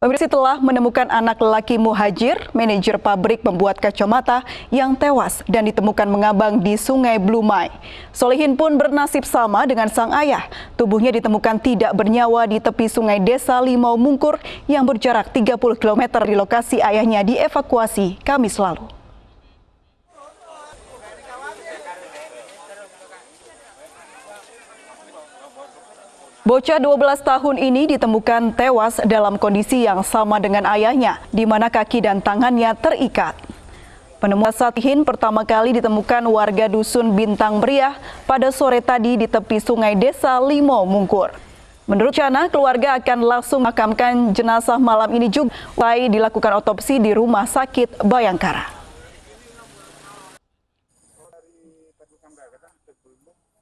Pemirsa telah menemukan anak lelaki Muhajir, manajer pabrik pembuat kacamata yang tewas dan ditemukan mengabang di Sungai Blumai. Solihin pun bernasib sama dengan sang ayah. Tubuhnya ditemukan tidak bernyawa di tepi sungai desa Limau Mungkur yang berjarak 30 km di lokasi ayahnya dievakuasi Kamis lalu. Bocah 12 tahun ini ditemukan tewas dalam kondisi yang sama dengan ayahnya, di mana kaki dan tangannya terikat. Penemuan Satihin pertama kali ditemukan warga Dusun Bintang Beriah pada sore tadi di tepi sungai desa Limo Mungkur. Menurut Cana, keluarga akan langsung makamkan jenazah malam ini juga, usai dilakukan otopsi di rumah sakit Bayangkara.